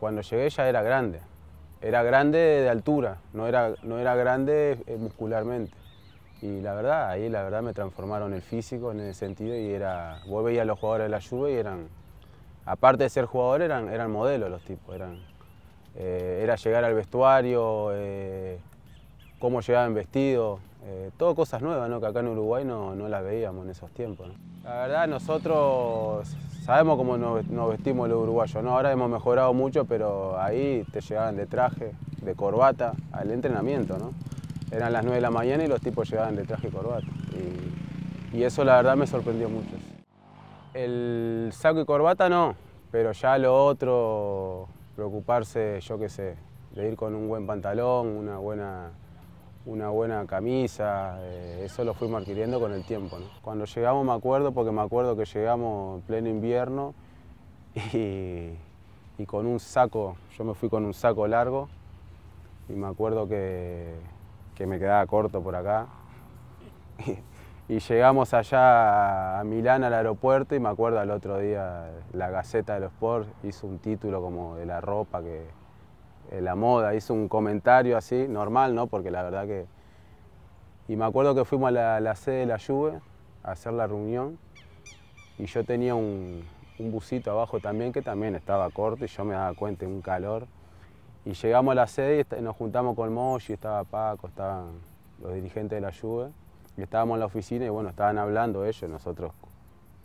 Cuando llegué ya era grande. Era grande de altura, no era, no era grande eh, muscularmente. Y la verdad, ahí la verdad me transformaron el físico en ese sentido y era, vos veías a los jugadores de la Juve y eran, aparte de ser jugadores, eran, eran modelos los tipos, eran, eh, era llegar al vestuario, eh, cómo llegaban vestidos, todo cosas nuevas ¿no? que acá en Uruguay no, no las veíamos en esos tiempos. La verdad, nosotros sabemos cómo nos, vestimos los uruguayos, ¿no? Ahora hemos mejorado mucho, pero ahí te llegaban de traje, de corbata, al entrenamiento, ¿no? Eran las 9 de la mañana y los tipos llegaban de traje y corbata. y eso la verdad me sorprendió mucho. El saco y corbata no, pero ya lo otro, preocuparse, yo qué sé, de ir con un buen pantalón, una buena una buena camisa, eh, eso lo fuimos adquiriendo con el tiempo. Cuando llegamos me acuerdo, porque me acuerdo que llegamos en pleno invierno y, con un saco, yo me fui con un saco largo y me acuerdo que, me quedaba corto por acá. Y, llegamos allá a Milán al aeropuerto y me acuerdo al otro día la Gaceta de los Sports hizo un título como de la ropa que, eh, la moda, hizo un comentario así, normal, ¿no? Porque la verdad que... Y me acuerdo que fuimos a la, sede de la Juve a hacer la reunión y yo tenía un, un busito abajo también que también estaba corto y yo me daba cuenta, un calor. Y llegamos a la sede y nos juntamos con Moshi, estaba Paco, estaban los dirigentes de la Juve. Y estábamos en la oficina y bueno, estaban hablando ellos, nosotros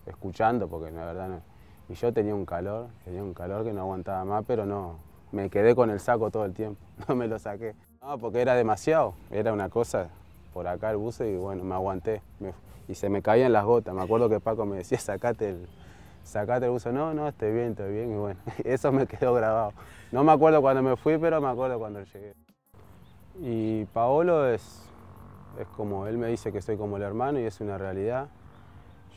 escuchando, porque la verdad no. Y yo tenía un calor, tenía un calor que no aguantaba más, pero no, me quedé con el saco todo el tiempo, no me lo saqué. No, porque era demasiado, era una cosa por acá el buce y bueno, me aguanté. y se me caían las gotas, me acuerdo que Paco me decía, sacate el, sacate el buzo. No, no, estoy bien, estoy bien y bueno, eso me quedó grabado. No me acuerdo cuando me fui, pero me acuerdo cuando llegué. Y Paolo es, es como, él me dice que soy como el hermano y es una realidad.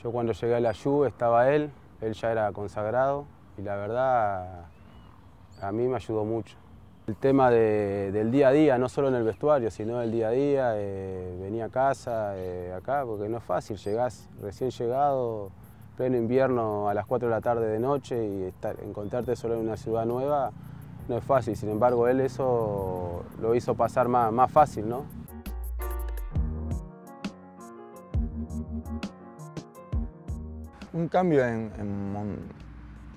Yo cuando llegué a la Juve estaba él, él ya era consagrado y la verdad a mí me ayudó mucho. El tema del día a día, no solo en el vestuario, sino el día a día, eh, venía a casa, eh, acá, porque no es fácil, llegás recién llegado, pleno invierno a las 4 de la tarde de noche y encontrarte solo en una ciudad nueva, no es fácil, sin embargo él eso lo hizo pasar más, más fácil, ¿no? Un cambio en, en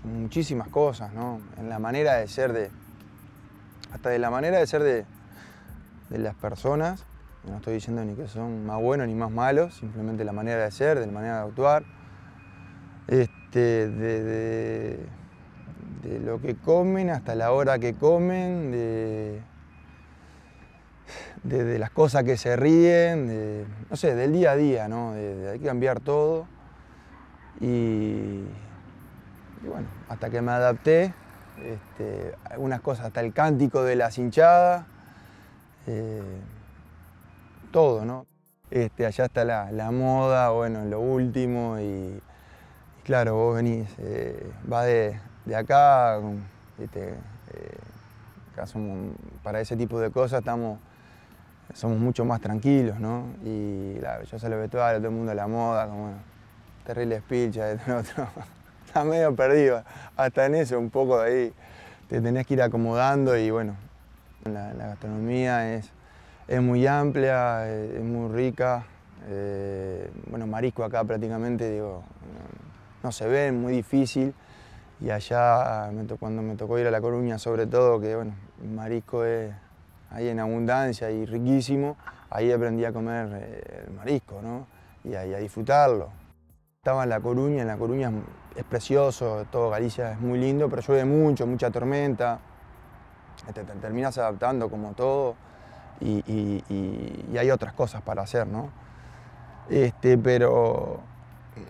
muchísimas cosas, ¿no? En la manera de ser de. Hasta de la manera de ser de, de las personas. No estoy diciendo ni que son más buenos ni más malos, simplemente la manera de ser, de la manera de actuar. Este, de, de, lo que comen hasta la hora que comen, de, de, las cosas que se ríen, de, no sé, del día a día, ¿no? hay que cambiar todo. Y y bueno, hasta que me adapté, este, algunas cosas, hasta el cántico de las hinchadas, eh, todo, ¿no? Este, allá está la, moda, bueno, lo último y, claro, vos venís, eh, va de, acá, este, eh, acá para ese tipo de cosas estamos, somos mucho más tranquilos, ¿no? Y la yo se lo vestuario, todo el mundo la moda, como bueno, terrible espilcha, otro. está medio perdido. Hasta en eso, un poco de ahí, te tenés que ir acomodando y bueno, la, gastronomía es, es, muy amplia, eh, es, muy rica. Eh, bueno, marisco acá prácticamente, digo, no, se ve, es muy difícil. Y allá, cuando me tocó ir a La Coruña sobre todo, que bueno, marisco es ahí en abundancia y riquísimo, ahí aprendí a comer el eh, marisco, Y a disfrutarlo. Estaba en La Coruña, en La Coruña es precioso, todo Galicia es muy lindo, pero llueve mucho, mucha tormenta. Te, terminas adaptando como todo y, hay otras cosas para hacer, ¿no? Este, pero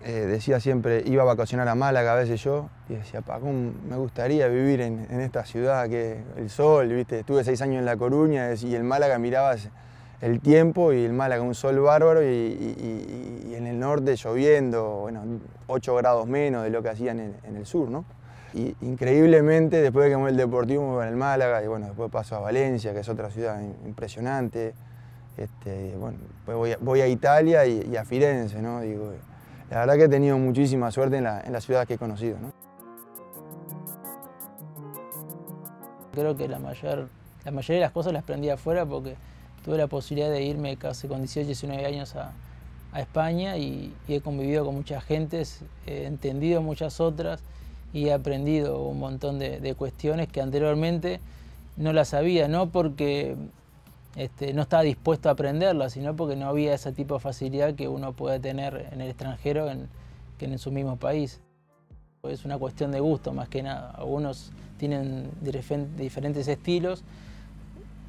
eh, decía siempre, iba a vacacionar a Málaga a veces yo y decía, Paco, me gustaría vivir en, esta ciudad, que el sol, ¿viste? Estuve seis años en La Coruña y en Málaga mirabas el tiempo y el Málaga un sol bárbaro y, en el norte lloviendo, bueno, 8 grados menos de lo que hacían en, el sur, ¿no? Y increíblemente, después de que voy el Deportivo me voy el Málaga, y bueno, después paso a Valencia, que es otra ciudad impresionante, este, bueno, pues voy, a, Italia y, a Firenze, ¿no? Digo, la verdad que he tenido muchísima suerte en, la, en las ciudades que he conocido, ¿no? Creo que la mayor, la mayoría de las cosas las aprendí afuera porque tuve la posibilidad de irme casi con 18, 19 años a, España y, he convivido con muchas gentes, he entendido muchas otras y he aprendido un montón de, cuestiones que anteriormente no las sabía, no porque este, no estaba dispuesto a aprenderlas, sino porque no había ese tipo de facilidad que uno puede tener en el extranjero que en su mismo país. Es una cuestión de gusto más que nada. Algunos tienen diferentes estilos.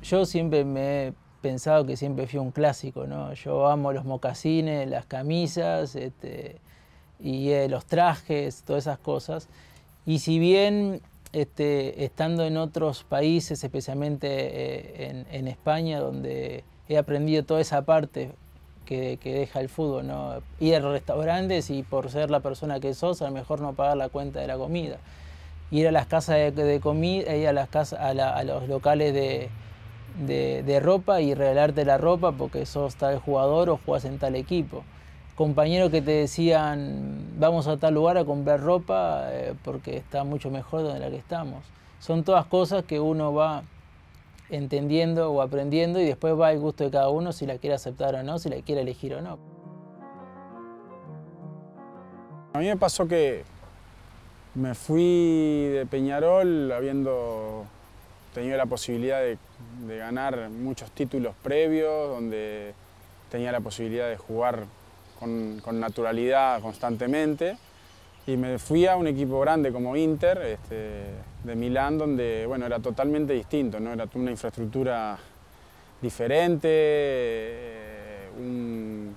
Yo siempre me he pensado que siempre fui un clásico, ¿no? Yo amo los mocasines, las camisas este, y eh, los trajes, todas esas cosas. Y si bien este, estando en otros países, especialmente eh, en, España, donde he aprendido toda esa parte que, deja el fútbol, ¿no? Ir a restaurantes y por ser la persona que sos, a lo mejor no pagar la cuenta de la comida. Ir a las casas de, comida, ir eh, a las casas, a los locales de de, ropa y regalarte la ropa porque sos tal jugador o juegas en tal equipo. Compañeros que te decían, vamos a tal lugar a comprar ropa eh, porque está mucho mejor donde la que estamos. Son todas cosas que uno va entendiendo o aprendiendo y después va al gusto de cada uno si la quiere aceptar o no, si la quiere elegir o no. A mí me pasó que me fui de Peñarol habiendo Tenía la posibilidad de, ganar muchos títulos previos, donde tenía la posibilidad de jugar con, naturalidad constantemente. Y me fui a un equipo grande como Inter este, de Milán, donde bueno, era totalmente distinto, ¿no? era una infraestructura diferente, eh, un,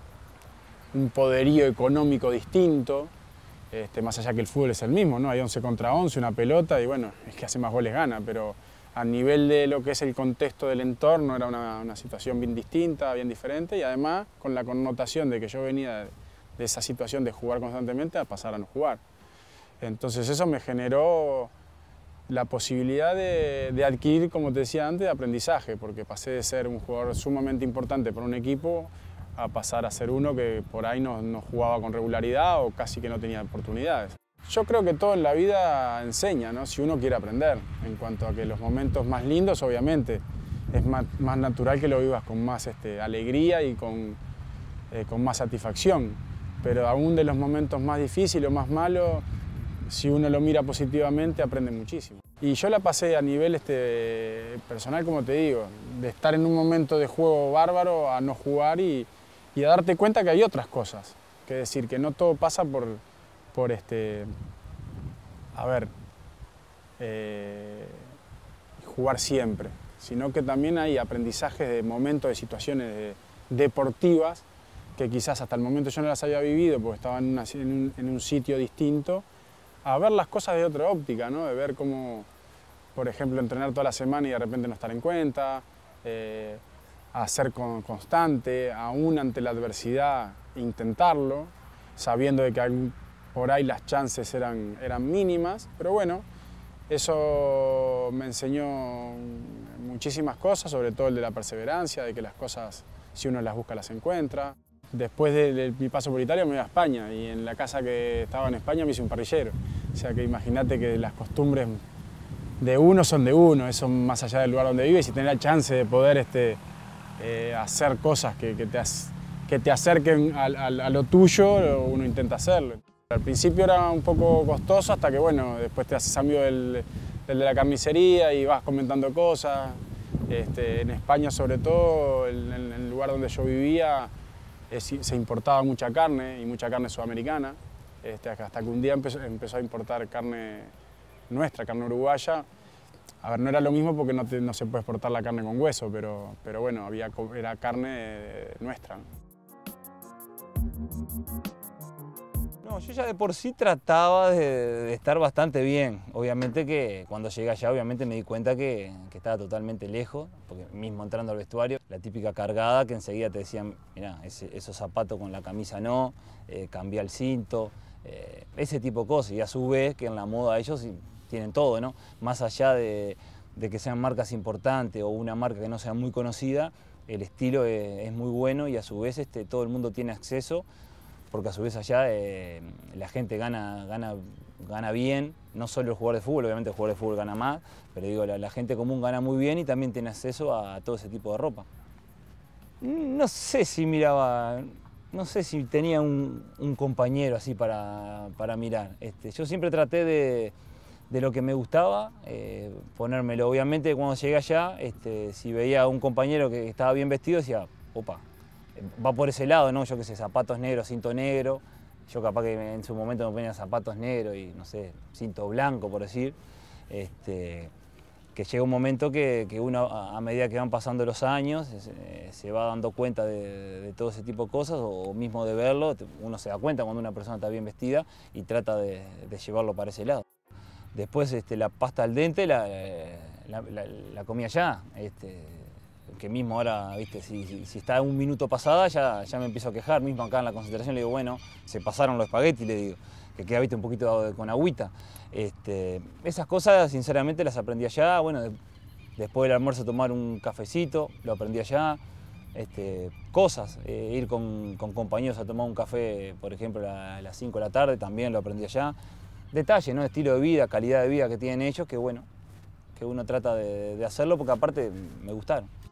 poderío económico distinto, este, más allá que el fútbol es el mismo, ¿no? hay 11 contra 11, una pelota y bueno, es que hace más goles gana, pero a nivel de lo que es el contexto del entorno era una, situación bien distinta, bien diferente y además con la connotación de que yo venía de, esa situación de jugar constantemente a pasar a no jugar. Entonces eso me generó la posibilidad de, adquirir, como te decía antes, de aprendizaje, porque pasé de ser un jugador sumamente importante para un equipo a pasar a ser uno que por ahí no, no jugaba con regularidad o casi que no tenía oportunidades. Yo creo que todo en la vida enseña, ¿no? si uno quiere aprender, en cuanto a que los momentos más lindos, obviamente, es más, natural que lo vivas con más este, alegría y con, eh, con más satisfacción. Pero aún de los momentos más difíciles o más malos, si uno lo mira positivamente, aprende muchísimo. Y yo la pasé a nivel este, personal, como te digo, de estar en un momento de juego bárbaro a no jugar y, y a darte cuenta que hay otras cosas. Que decir, que no todo pasa por, por este, a ver, eh, jugar siempre, sino que también hay aprendizajes de momentos, de situaciones deportivas que quizás hasta el momento yo no las había vivido porque estaba en, un, sitio distinto, a ver las cosas de otra óptica, ¿no? de ver cómo, por ejemplo, entrenar toda la semana y de repente no estar en cuenta, eh, a ser constante, aún ante la adversidad, intentarlo, sabiendo de que hay por ahí las chances eran, eran mínimas, pero bueno, eso me enseñó muchísimas cosas, sobre todo el de la perseverancia, de que las cosas, si uno las busca, las encuentra. Después de, mi paso por Italia me voy a España y en la casa que estaba en España me hice un parrillero. O sea que imagínate que las costumbres de uno son de uno, eso más allá del lugar donde vive. y tener la chance de poder este, eh, hacer cosas que, te, acerquen a lo tuyo, uno intenta hacerlo. Al principio era un poco costoso hasta que, bueno, después te haces amigo del, de la carnicería y vas comentando cosas. Este, en España, sobre todo, en, el lugar donde yo vivía, eh, se importaba mucha carne y mucha carne sudamericana. Este, hasta que un día empezó, a importar carne nuestra, carne uruguaya. A ver, no era lo mismo porque no, se puede exportar la carne con hueso, pero, pero bueno, había, era carne eh, nuestra. yo ya de por sí trataba de, estar bastante bien. Obviamente que cuando llegué allá, obviamente me di cuenta que, estaba totalmente lejos, porque mismo entrando al vestuario, la típica cargada que enseguida te decían, mira esos zapatos con la camisa no, eh, cambia el cinto, eh, ese tipo de cosas. Y a su vez que en la moda ellos tienen todo, ¿no? Más allá de, que sean marcas importantes o una marca que no sea muy conocida, el estilo eh, es, muy bueno y a su vez este, todo el mundo tiene acceso porque a su vez allá eh, la gente gana, gana, gana bien, no solo el jugador de fútbol, obviamente el jugador de fútbol gana más, pero digo, la, gente común gana muy bien y también tiene acceso a, todo ese tipo de ropa. Mm, no sé si miraba, no sé si tenía un, compañero así para, para mirar. Este, yo siempre traté de, lo que me gustaba, eh, ponérmelo. Obviamente cuando llegué allá, este, si veía a un compañero que estaba bien vestido, decía, opa, va por ese lado, ¿no? Yo qué sé, zapatos negros, cinto negro. Yo capaz que en su momento me ponía zapatos negros y, no sé, cinto blanco, por decir. Este, que llega un momento que, uno, a medida que van pasando los años, eh, se, va dando cuenta de, todo ese tipo de cosas, o mismo de verlo, uno se da cuenta cuando una persona está bien vestida y trata de, llevarlo para ese lado. Después este, la pasta al dente la, eh, comía ya. Este, que mismo ahora, viste, si, está un minuto pasada ya, ya me empiezo a quejar, mismo acá en la concentración le digo, bueno, se pasaron los espaguetis, le digo, que queda, un poquito de, con agüita. Este, esas cosas, sinceramente, las aprendí allá, bueno, después del almuerzo tomar un cafecito, lo aprendí allá. Este, cosas, eh, ir con, compañeros a tomar un café, por ejemplo, a, las 5 de la tarde, también lo aprendí allá. Detalles, ¿no? Estilo de vida, calidad de vida que tienen ellos, que bueno, que uno trata de hacerlo porque aparte me gustaron.